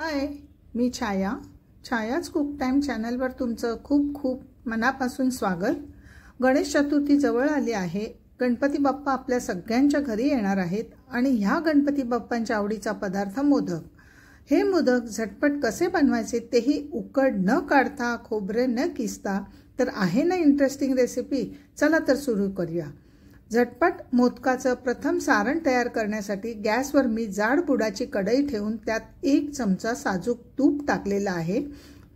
हाय मी छाया छायाच cook time चॅनलवर तुमचं खूप खूप मनापासून स्वागत गणेश चतुर्थी जवळ आली आहे गणपती बाप्पा आपल्या सगळ्यांच्या घरी येणार आहेत आणि ह्या गणपती बाप्पांच्या आवडीचा पदार्थ मोदक हे मोदक झटपट कसे बनवायचे तेही उकड न काढता खोबरे न किसता तर आहे ना इंटरेस्टिंग रेसिपी चला तर सुरू करूया झटपट मोदकाचं प्रथम सारण तयार करण्यासाठी गॅसवर मी जाड बुडाची कढई ठेवून त्यात एक चमचा साजूक तूप टाकलेलं आहे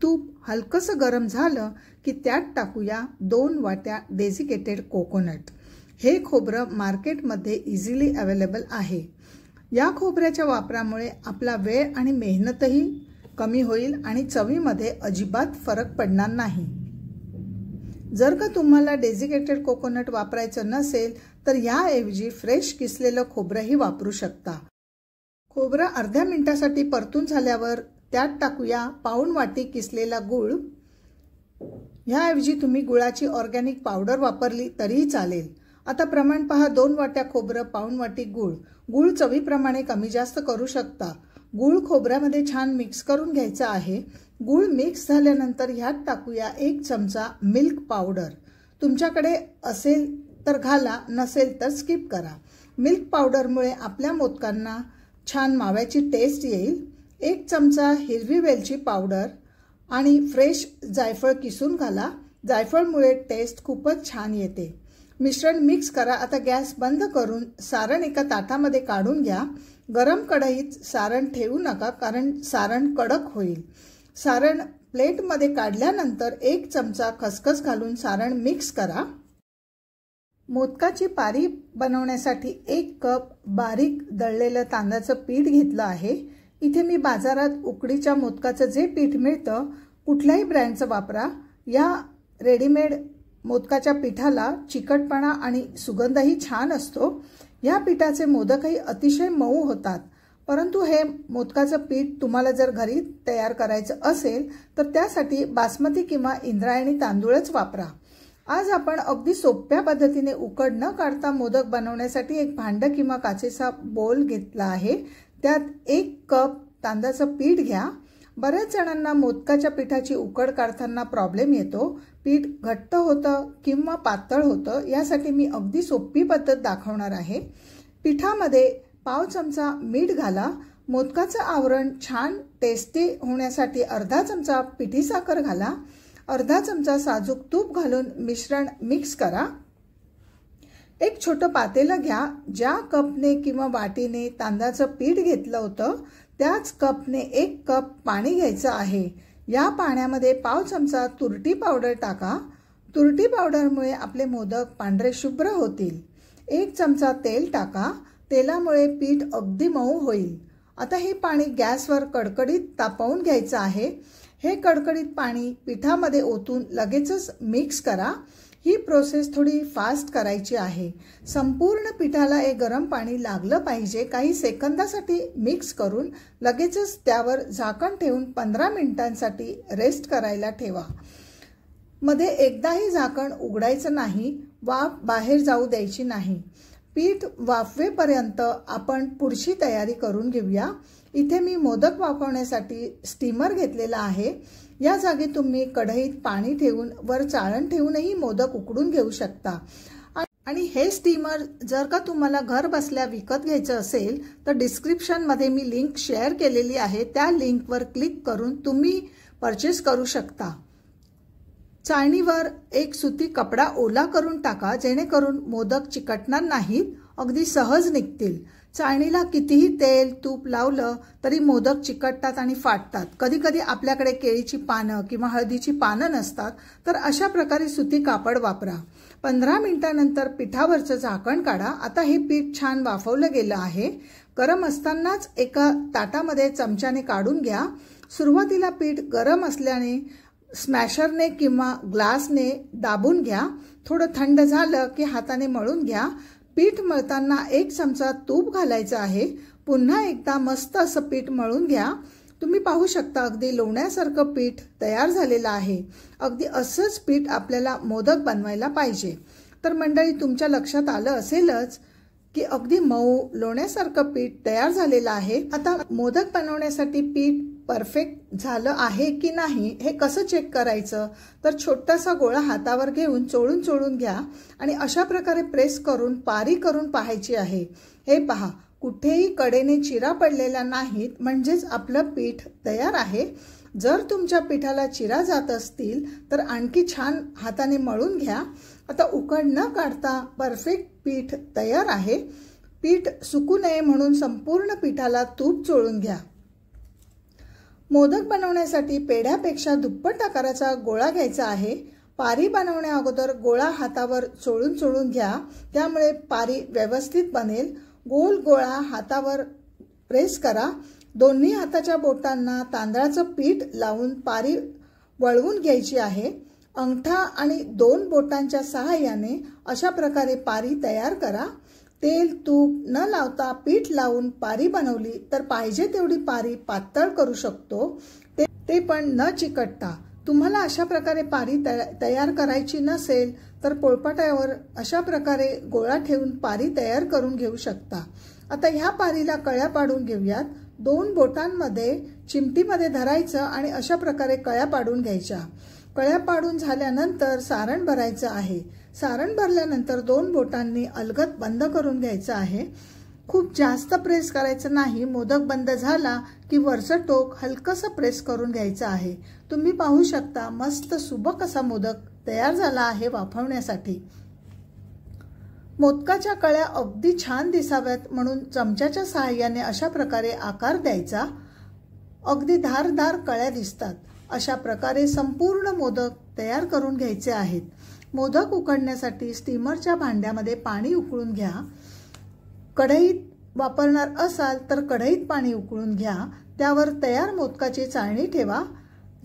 तूप हलकंसं गरम झालं की त्यात टाकूया दोन वाट्या डेझिकेटेड कोकोनट हे खोबरं मार्केटमध्ये इझिली अवेलेबल आहे या खोबऱ्याच्या वापरामुळे आपला वेळ आणि मेहनतही कमी होईल आणि चवीमध्ये अजिबात फरक पडणार नाही जर का तुम्हाला डेझिकेटेड कोकोनट वापरायचं नसेल तर याऐवजी फ्रेश किसलेलं खोबरंही वापरू शकता खोबरं अर्ध्या मिनिटासाठी परतून झाल्यावर त्यात टाकूया पाऊण वाटी किसलेला गुळ ह्याऐवजी तुम्ही गुळाची ऑर्गॅनिक पावडर वापरली तरीही चालेल आता प्रमाण पहा दोन वाट्या खोबरं पाऊण वाटी गुळ गुळ चवीप्रमाणे कमी जास्त करू शकता गूळ खोबऱ्यामध्ये छान मिक्स करून घ्यायचं आहे गूळ मिक्स झाल्यानंतर ह्यात टाकूया एक चमचा मिल्क पावडर तुमच्याकडे असेल तर घाला नसेल तर स्किप करा मिल्क पावडरमुळे आपल्या मोदकांना छान माव्याची टेस्ट येईल एक चमचा हिरवी वेलची पावडर आणि फ्रेश जायफळ किसून घाला जायफळमुळे टेस्ट खूपच छान येते मिश्रण मिक्स करा आता गॅस बंद करून सारण एका ताटामध्ये काढून घ्या गरम कढईत सारण ठेवू नका कारण सारण कडक होईल सारण प्लेटमध्ये काढल्यानंतर एक चमचा खसखस घालून सारण मिक्स करा मोदकाची पारी बनवण्यासाठी एक कप बारीक दळलेलं तांदळाचं पीठ घेतलं आहे इथे मी बाजारात उकडीच्या मोदकाचं जे पीठ मिळतं कुठल्याही ब्रँडचं वापरा या रेडीमेड मोदकाच्या पिठाला चिकटपणा आणि सुगंधही छान असतो या पिठाचे मोदकही अतिशय मऊ होतात परंतु हे मोदकाचं पीठ तुम्हाला जर घरी तयार करायचं असेल तर त्यासाठी बासमती किंवा इंद्रायणी तांदूळच वापरा आज आपण अगदी सोप्या पद्धतीने उकड न काढता मोदक बनवण्यासाठी एक भांड किंवा काचेचा बोल घेतला आहे त्यात एक कप तांदळाचं पीठ घ्या बऱ्याच जणांना मोदकाच्या पिठाची उकड काढताना प्रॉब्लेम येतो पीठ घट्ट होतं किंवा पातळ होतं यासाठी मी अगदी सोपी पद्धत दाखवणार आहे पिठामध्ये पाव चमचा मीठ घाला मोदकाचं आवरण छान टेस्टी होण्यासाठी अर्धा चमचा पिठी साखर घाला अर्धा चमचा साजूक तूप घालून मिश्रण मिक्स करा एक छोटं पातेलं घ्या ज्या कपने किंवा वाटीने तांदळाचं पीठ घेतलं होतं त्याच कपने एक कप पाणी घ्यायचं आहे या पाण्यामध्ये पाव चमचा तुरटी पावडर टाका तुरटी पावडरमुळे आपले मोदक पांढरे शुभ्र होतील एक चमचा तेल टाका तेलामुळे पीठ अगदी मऊ होईल आता हे पाणी गॅसवर कडकडीत तापवून घ्यायचं आहे हे कडकडीत पाणी पिठामध्ये ओतून लगेचच मिक्स करा ही प्रोसेस थोडी फास्ट करायची आहे संपूर्ण पिठाला हे गरम पाणी लागलं पाहिजे काही सेकंदासाठी मिक्स करून लगेचच त्यावर झाकण ठेवून पंधरा मिनिटांसाठी रेस्ट करायला ठेवा मध्ये एकदाही झाकण उघडायचं नाही वा बाहेर जाऊ द्यायची नाही पीठ वाफवेपर्यंत आपण पुढची तयारी करून घेऊया इथे मी मोदक वाफवण्यासाठी स्टीमर घेतलेला आहे या जागी तुम्ही कढईत पाणी ठेवून वर चाळण ठेवूनही मोदक उकडून घेऊ शकता आणि हे स्टीमर जर का तुम्हाला घर बसल्या विकत घ्यायचं असेल तर डिस्क्रिप्शनमध्ये मी लिंक शेअर केलेली आहे त्या लिंकवर क्लिक करून तुम्ही परचेस करू शकता चाळणीवर एक सुती कपडा ओला करून टाका जेणेकरून मोदक चिकटणार नाहीत अगदी सहज निघतील चाळणीला कितीही तेल तूप लावलं तरी मोदक चिकटतात आणि फाटतात कधी कधी आपल्याकडे केळीची पानं किंवा हळदीची पानं नसतात तर अशा प्रकारे सुती कापड वापरा पंधरा मिनिटानंतर पिठावरचं झाकण काढा आता हे पीठ छान वाफवलं गेलं आहे गरम असतानाच एका ताटामध्ये चमच्याने काढून घ्या सुरुवातीला पीठ गरम असल्याने स्मॅशरने किंवा ग्लासने दाबून घ्या थोडं थंड झालं की हाताने मळून घ्या पीठ मळताना एक चमचा तूप घालायचं आहे पुन्हा एकदा मस्त असं पीठ मळून घ्या तुम्ही पाहू शकता अगदी लोण्यासारखं पीठ तयार झालेलं आहे अगदी असंच पीठ आपल्याला मोदक बनवायला पाहिजे तर मंडळी तुमच्या लक्षात आलं असेलच की अगदी मऊ लोण्यासारखं पीठ तयार झालेलं आहे आता मोदक बनवण्यासाठी पीठ परफेक्ट झालं आहे की नाही हे कसं चेक करायचं तर छोटासा गोळा हातावर घेऊन चोळून चोळून घ्या आणि अशा प्रकारे प्रेस करून पारी करून पाहायची आहे हे पहा कुठेही कडेने चिरा पडलेल्या नाहीत म्हणजेच आपलं पीठ तयार आहे जर तुमच्या पिठाला चिरा जात असतील तर आणखी छान हाताने मळून घ्या आता उकड न काढता परफेक्ट पीठ तयार आहे पीठ सुकू नये म्हणून संपूर्ण पिठाला तूप चोळून घ्या मोदक बनवण्यासाठी पेढ्यापेक्षा दुप्पट आकाराचा गोळा घ्यायचा आहे पारी बनवण्या अगोदर गोळा हातावर चोळून चोळून घ्या त्यामुळे पारी व्यवस्थित बनेल गोल गोळा हातावर प्रेस करा दोन्ही हाताच्या बोटांना तांदळाचं पीठ लावून पारी वळवून घ्यायची आहे अंगठा आणि दोन बोटांच्या सहाय्याने अशा प्रकारे पारी तयार करा तेल तूप न लावता पीठ लावून पारी बनवली तर पाहिजे तेवढी पारी पातळ करू शकतो ते ते पण न चिकटता तुम्हाला अशा प्रकारे पारी तयार करायची नसेल तर पोळपाट्यावर अशा प्रकारे गोळा ठेवून पारी तयार करून घेऊ शकता आता ह्या पारीला कळ्या पाडून घेऊयात दोन बोटांमध्ये चिमटीमध्ये धरायचं आणि अशा प्रकारे कळ्या पाडून घ्यायच्या कळ्या पाडून झाल्यानंतर सारण भरायचं आहे सारण भरल्यानंतर दोन बोटांनी अलगद बंद करून घ्यायचं आहे खूप जास्त प्रेस करायचं नाही मोदक बंद झाला की वरचं टोक हलकंसं प्रेस करून घ्यायचं आहे तुम्ही पाहू शकता मस्त सुबक असा मोदक तयार झाला आहे वाफवण्यासाठी मोदकाच्या कळ्या अगदी छान दिसाव्यात म्हणून चमच्याच्या सहाय्याने अशा प्रकारे आकार द्यायचा अगदी धारदार कळ्या दिसतात अशा प्रकारे संपूर्ण मोदक तयार करून घ्यायचे आहेत मोदक उकडण्यासाठी स्टीमरच्या भांड्यामध्ये पाणी उकळून घ्या कढईत वापरणार असाल तर कढईत पाणी उकळून घ्या त्यावर तयार मोदकाची चाळणी ठेवा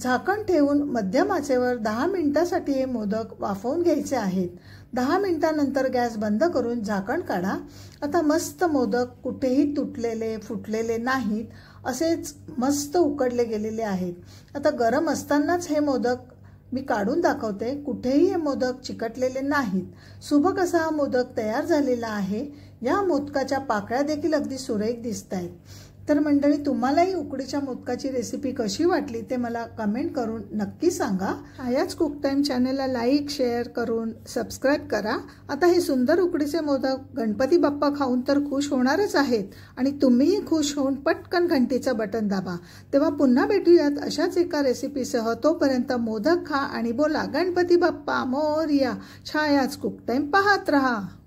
झाकण ठेवून मध्यम आचेवर दहा मिनिटासाठी हे मोदक वाफवून घ्यायचे आहेत दहा मिनिटानंतर गॅस बंद करून झाकण काढा आता मस्त मोदक कुठेही तुटलेले फुटलेले नाहीत असेच मस्त उकडले गेलेले आहेत आता गरम असतानाच हे मोदक मी काढून दाखवते कुठेही हे मोदक चिकटलेले नाहीत सुबक असा हा मोदक तयार झालेला आहे या मोदकाच्या पाकळ्या देखील अगदी सुरेख दिसत तर मंडळी तुम्हालाही उकडीच्या मोदकाची रेसिपी कशी वाटली ते मला कमेंट करून नक्की सांगा आयाच कुक टाईम चॅनेलला लाईक शेअर करून सबस्क्राईब करा आता हे सुंदर उकडीचे मोदक गणपती बाप्पा खाऊन तर खुश होणारच आहेत आणि तुम्हीही खुश होऊन पटकन घंटीचं बटन दाबा तेव्हा पुन्हा भेटूयात अशाच एका रेसिपीसह तोपर्यंत मोदक खा आणि बोला गणपती बाप्पा मोर्या छायाच कुक टाईम पाहत राहा